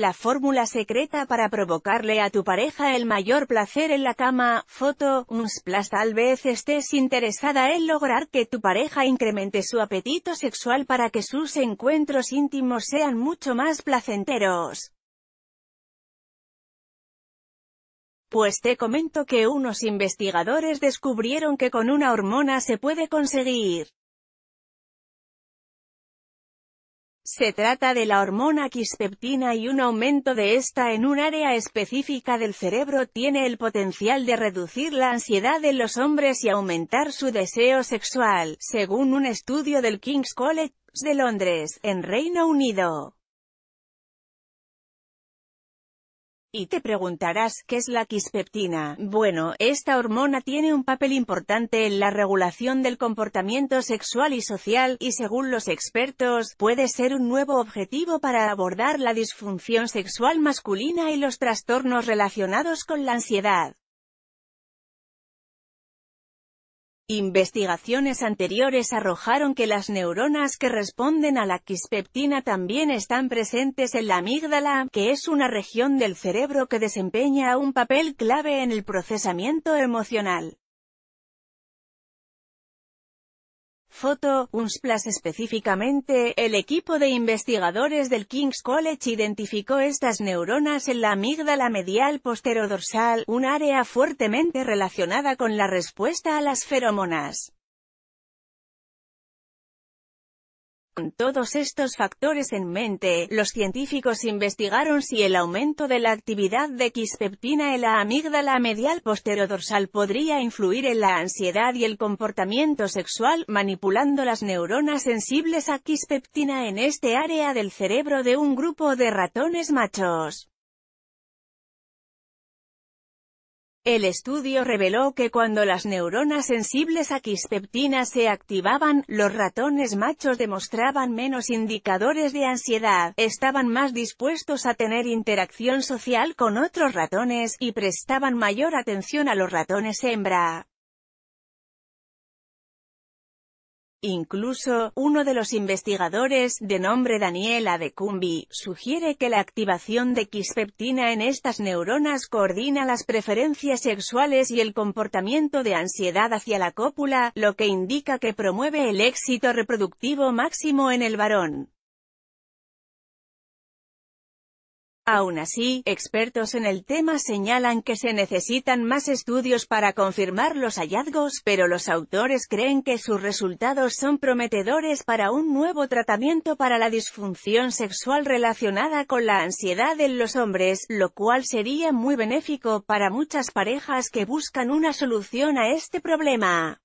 La fórmula secreta para provocarle a tu pareja el mayor placer en la cama, foto, un tal vez estés interesada en lograr que tu pareja incremente su apetito sexual para que sus encuentros íntimos sean mucho más placenteros. Pues te comento que unos investigadores descubrieron que con una hormona se puede conseguir Se trata de la hormona quispeptina y un aumento de esta en un área específica del cerebro tiene el potencial de reducir la ansiedad en los hombres y aumentar su deseo sexual, según un estudio del King's College de Londres, en Reino Unido. Y te preguntarás, ¿qué es la quispeptina? Bueno, esta hormona tiene un papel importante en la regulación del comportamiento sexual y social, y según los expertos, puede ser un nuevo objetivo para abordar la disfunción sexual masculina y los trastornos relacionados con la ansiedad. Investigaciones anteriores arrojaron que las neuronas que responden a la quispeptina también están presentes en la amígdala, que es una región del cerebro que desempeña un papel clave en el procesamiento emocional. Foto, UNSPLAS específicamente, el equipo de investigadores del King's College identificó estas neuronas en la amígdala medial posterodorsal, un área fuertemente relacionada con la respuesta a las feromonas. Con todos estos factores en mente, los científicos investigaron si el aumento de la actividad de quispeptina en la amígdala medial posterodorsal podría influir en la ansiedad y el comportamiento sexual, manipulando las neuronas sensibles a quispeptina en este área del cerebro de un grupo de ratones machos. El estudio reveló que cuando las neuronas sensibles a quispeptina se activaban, los ratones machos demostraban menos indicadores de ansiedad, estaban más dispuestos a tener interacción social con otros ratones, y prestaban mayor atención a los ratones hembra. Incluso, uno de los investigadores, de nombre Daniel Adecumbi, sugiere que la activación de quispeptina en estas neuronas coordina las preferencias sexuales y el comportamiento de ansiedad hacia la cópula, lo que indica que promueve el éxito reproductivo máximo en el varón. Aún así, expertos en el tema señalan que se necesitan más estudios para confirmar los hallazgos, pero los autores creen que sus resultados son prometedores para un nuevo tratamiento para la disfunción sexual relacionada con la ansiedad en los hombres, lo cual sería muy benéfico para muchas parejas que buscan una solución a este problema.